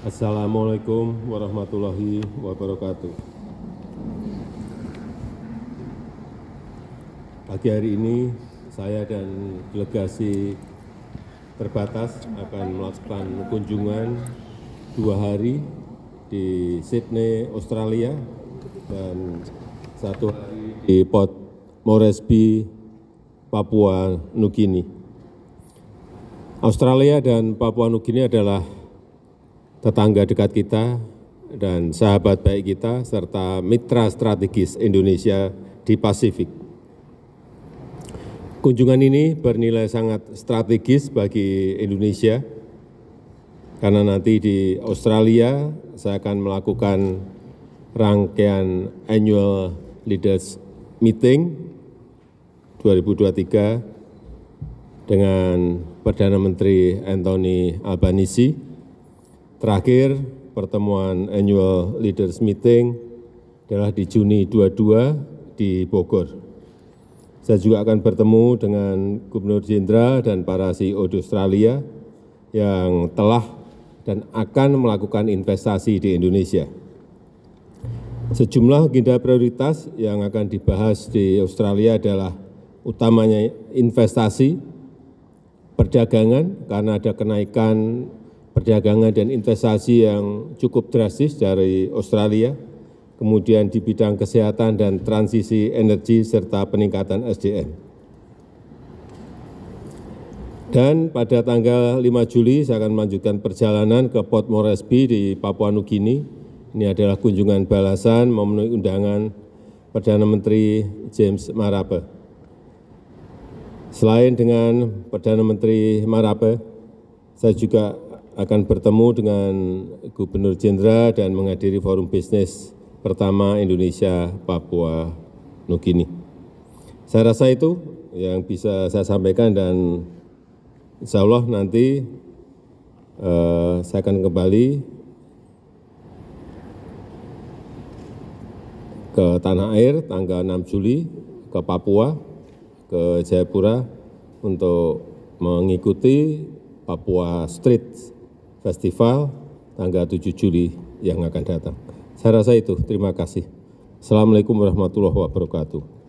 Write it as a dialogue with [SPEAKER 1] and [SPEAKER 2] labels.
[SPEAKER 1] Assalamualaikum warahmatullahi wabarakatuh. Pagi hari ini saya dan delegasi terbatas akan melakukan kunjungan dua hari di Sydney, Australia dan satu hari di Port Moresby, Papua Nugini. Australia dan Papua Nugini adalah tetangga dekat kita dan sahabat baik kita serta mitra strategis Indonesia di Pasifik. Kunjungan ini bernilai sangat strategis bagi Indonesia karena nanti di Australia saya akan melakukan rangkaian annual leaders meeting 2023 dengan Perdana Menteri Anthony Albanese terakhir pertemuan annual leaders meeting adalah di Juni 22 di Bogor. Saya juga akan bertemu dengan Gubernur Jenderal dan para CEO di Australia yang telah dan akan melakukan investasi di Indonesia. Sejumlah agenda prioritas yang akan dibahas di Australia adalah utamanya investasi, perdagangan karena ada kenaikan perdagangan dan investasi yang cukup drastis dari Australia, kemudian di bidang kesehatan dan transisi energi serta peningkatan SDM. Dan pada tanggal 5 Juli saya akan melanjutkan perjalanan ke Port Moresby di Papua Nugini. Ini adalah kunjungan balasan memenuhi undangan Perdana Menteri James Marape. Selain dengan Perdana Menteri Marape, saya juga akan bertemu dengan Gubernur Jenderal dan menghadiri forum bisnis pertama Indonesia Papua Nugini. Saya rasa itu yang bisa saya sampaikan dan insya Allah nanti eh, saya akan kembali ke tanah air tanggal 6 Juli, ke Papua, ke Jayapura untuk mengikuti Papua Street festival tanggal 7 Juli yang akan datang. Saya rasa itu. Terima kasih. Assalamualaikum warahmatullahi wabarakatuh.